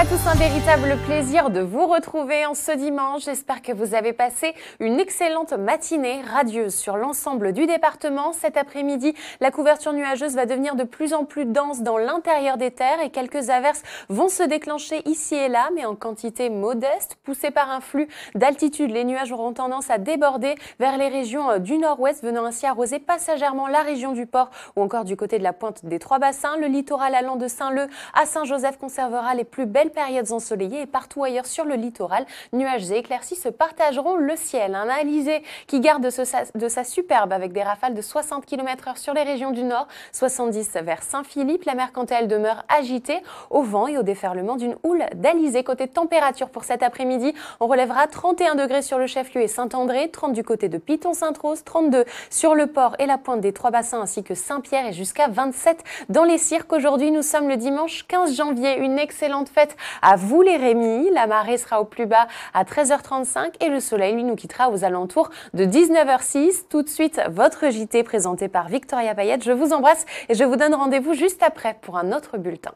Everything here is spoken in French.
à tous, un véritable plaisir de vous retrouver en ce dimanche. J'espère que vous avez passé une excellente matinée radieuse sur l'ensemble du département. Cet après-midi, la couverture nuageuse va devenir de plus en plus dense dans l'intérieur des terres et quelques averses vont se déclencher ici et là, mais en quantité modeste. Poussées par un flux d'altitude, les nuages auront tendance à déborder vers les régions euh, du nord-ouest, venant ainsi arroser passagèrement la région du port ou encore du côté de la pointe des Trois-Bassins. Le littoral allant de Saint-Leu à Saint-Joseph conservera les plus belles périodes ensoleillées et partout ailleurs sur le littoral, nuages et éclaircies se partageront le ciel. Un alizé qui garde de, ce, de sa superbe avec des rafales de 60 km/h sur les régions du nord, 70 vers Saint-Philippe. La mer quant à elle demeure agitée au vent et au déferlement d'une houle d'alizé. Côté température pour cet après-midi, on relèvera 31 degrés sur le chef-lieu et Saint-André, 30 du côté de Piton-Sainte-Rose, 32 sur le port et la pointe des Trois-Bassins ainsi que Saint-Pierre et jusqu'à 27 dans les cirques. Aujourd'hui, nous sommes le dimanche 15 janvier. Une excellente fête à vous les Rémi, La marée sera au plus bas à 13h35 et le soleil, lui, nous quittera aux alentours de 19h06. Tout de suite, votre JT présenté par Victoria Payette. Je vous embrasse et je vous donne rendez-vous juste après pour un autre bulletin.